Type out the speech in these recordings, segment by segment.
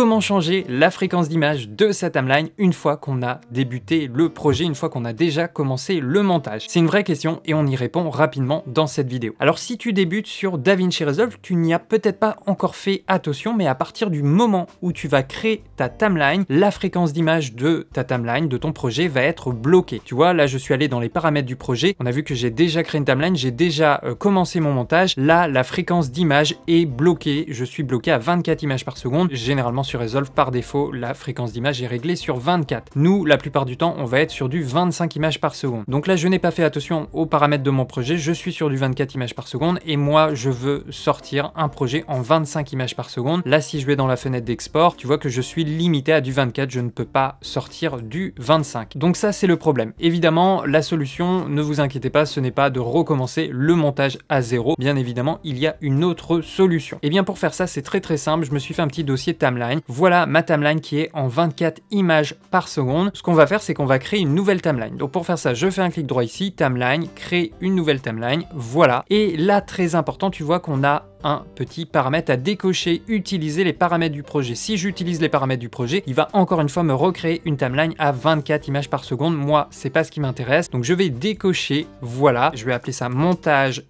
comment changer la fréquence d'image de sa timeline une fois qu'on a débuté le projet, une fois qu'on a déjà commencé le montage C'est une vraie question et on y répond rapidement dans cette vidéo. Alors si tu débutes sur DaVinci Resolve, tu n'y as peut-être pas encore fait attention, mais à partir du moment où tu vas créer ta timeline, la fréquence d'image de ta timeline, de ton projet, va être bloquée. Tu vois, là je suis allé dans les paramètres du projet, on a vu que j'ai déjà créé une timeline, j'ai déjà euh, commencé mon montage, là la fréquence d'image est bloquée, je suis bloqué à 24 images par seconde, généralement résolve par défaut, la fréquence d'image est réglée sur 24. Nous, la plupart du temps, on va être sur du 25 images par seconde. Donc là, je n'ai pas fait attention aux paramètres de mon projet, je suis sur du 24 images par seconde et moi, je veux sortir un projet en 25 images par seconde. Là, si je vais dans la fenêtre d'export, tu vois que je suis limité à du 24, je ne peux pas sortir du 25. Donc ça, c'est le problème. Évidemment, la solution, ne vous inquiétez pas, ce n'est pas de recommencer le montage à zéro. Bien évidemment, il y a une autre solution. Et eh bien pour faire ça, c'est très très simple. Je me suis fait un petit dossier timeline voilà ma timeline qui est en 24 images par seconde. Ce qu'on va faire, c'est qu'on va créer une nouvelle timeline. Donc pour faire ça, je fais un clic droit ici, timeline, créer une nouvelle timeline, voilà. Et là, très important, tu vois qu'on a un petit paramètre à décocher, utiliser les paramètres du projet. Si j'utilise les paramètres du projet, il va encore une fois me recréer une timeline à 24 images par seconde. Moi, c'est pas ce qui m'intéresse. Donc je vais décocher, voilà. Je vais appeler ça montage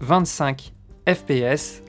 25 FPS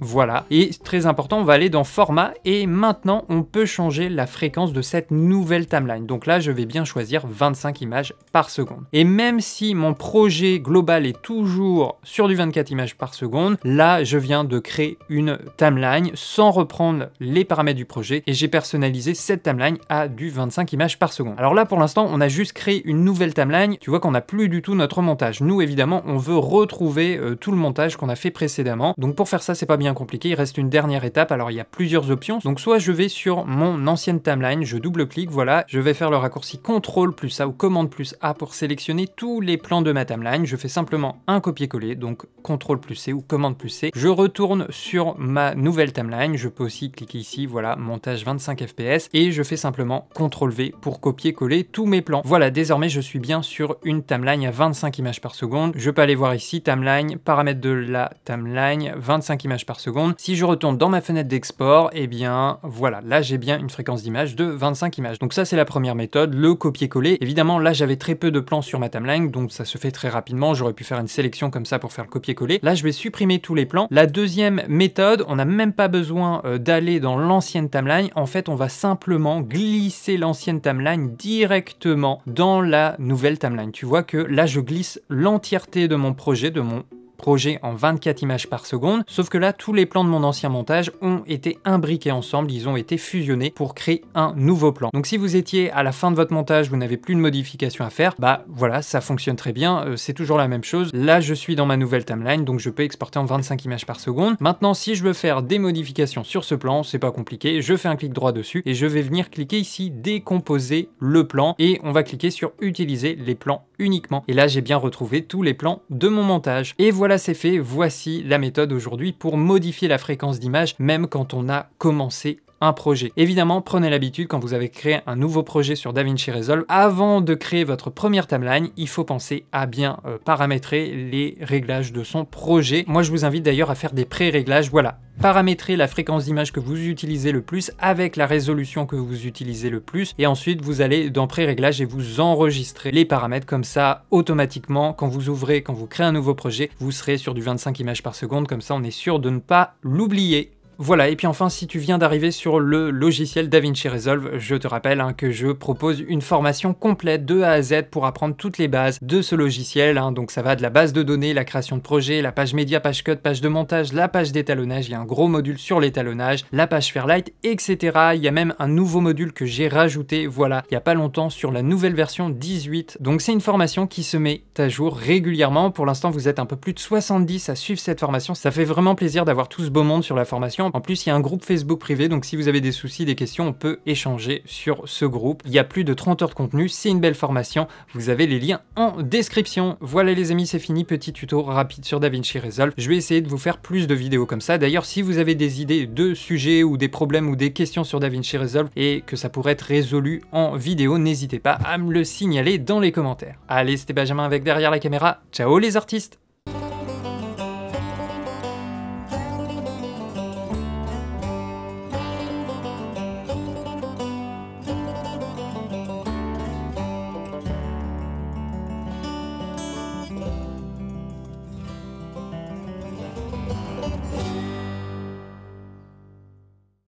voilà, et très important, on va aller dans format et maintenant on peut changer la fréquence de cette nouvelle timeline. Donc là, je vais bien choisir 25 images par seconde. Et même si mon projet global est toujours sur du 24 images par seconde, là, je viens de créer une timeline sans reprendre les paramètres du projet et j'ai personnalisé cette timeline à du 25 images par seconde. Alors là, pour l'instant, on a juste créé une nouvelle timeline. Tu vois qu'on n'a plus du tout notre montage. Nous, évidemment, on veut retrouver euh, tout le montage qu'on a fait précédemment. Donc pour faire ça, c'est pas bien compliqué, il reste une dernière étape, alors il y a plusieurs options. Donc soit je vais sur mon ancienne timeline, je double-clique, voilà, je vais faire le raccourci CTRL plus A ou commande plus A pour sélectionner tous les plans de ma timeline, je fais simplement un copier-coller, donc CTRL plus C ou commande plus C. Je retourne sur ma nouvelle timeline, je peux aussi cliquer ici, voilà, montage 25 fps, et je fais simplement CTRL V pour copier-coller tous mes plans. Voilà, désormais je suis bien sur une timeline à 25 images par seconde, je peux aller voir ici, timeline, paramètres de la timeline, 25 images par seconde. Si je retourne dans ma fenêtre d'export, eh bien voilà, là j'ai bien une fréquence d'image de 25 images. Donc ça c'est la première méthode, le copier-coller. Évidemment là j'avais très peu de plans sur ma timeline, donc ça se fait très rapidement, j'aurais pu faire une sélection comme ça pour faire le copier-coller. Là je vais supprimer tous les plans. La deuxième méthode, on n'a même pas besoin euh, d'aller dans l'ancienne timeline, en fait on va simplement glisser l'ancienne timeline directement dans la nouvelle timeline. Tu vois que là je glisse l'entièreté de mon projet, de mon projet en 24 images par seconde, sauf que là, tous les plans de mon ancien montage ont été imbriqués ensemble, ils ont été fusionnés pour créer un nouveau plan. Donc si vous étiez à la fin de votre montage, vous n'avez plus de modifications à faire, bah voilà, ça fonctionne très bien, euh, c'est toujours la même chose. Là, je suis dans ma nouvelle timeline, donc je peux exporter en 25 images par seconde. Maintenant, si je veux faire des modifications sur ce plan, c'est pas compliqué, je fais un clic droit dessus et je vais venir cliquer ici décomposer le plan et on va cliquer sur utiliser les plans uniquement. Et là, j'ai bien retrouvé tous les plans de mon montage. Et voilà, c'est fait. Voici la méthode aujourd'hui pour modifier la fréquence d'image, même quand on a commencé projet. Évidemment, prenez l'habitude quand vous avez créé un nouveau projet sur DaVinci Resolve, avant de créer votre première timeline, il faut penser à bien euh, paramétrer les réglages de son projet. Moi, je vous invite d'ailleurs à faire des pré-réglages, voilà. Paramétrer la fréquence d'image que vous utilisez le plus avec la résolution que vous utilisez le plus et ensuite vous allez dans pré-réglages et vous enregistrez les paramètres comme ça automatiquement quand vous ouvrez, quand vous créez un nouveau projet, vous serez sur du 25 images par seconde comme ça on est sûr de ne pas l'oublier. Voilà, et puis enfin, si tu viens d'arriver sur le logiciel DaVinci Resolve, je te rappelle hein, que je propose une formation complète de A à Z pour apprendre toutes les bases de ce logiciel. Hein. donc ça va de la base de données, la création de projet, la page média, page cut, page de montage, la page d'étalonnage, il y a un gros module sur l'étalonnage, la page Fairlight, etc. Il y a même un nouveau module que j'ai rajouté, voilà, il n'y a pas longtemps sur la nouvelle version 18. Donc c'est une formation qui se met à jour régulièrement. Pour l'instant, vous êtes un peu plus de 70 à suivre cette formation. Ça fait vraiment plaisir d'avoir tout ce beau monde sur la formation en plus, il y a un groupe Facebook privé, donc si vous avez des soucis, des questions, on peut échanger sur ce groupe. Il y a plus de 30 heures de contenu, c'est une belle formation. Vous avez les liens en description. Voilà les amis, c'est fini. Petit tuto rapide sur DaVinci Resolve. Je vais essayer de vous faire plus de vidéos comme ça. D'ailleurs, si vous avez des idées de sujets ou des problèmes ou des questions sur DaVinci Resolve et que ça pourrait être résolu en vidéo, n'hésitez pas à me le signaler dans les commentaires. Allez, c'était Benjamin avec derrière la caméra. Ciao les artistes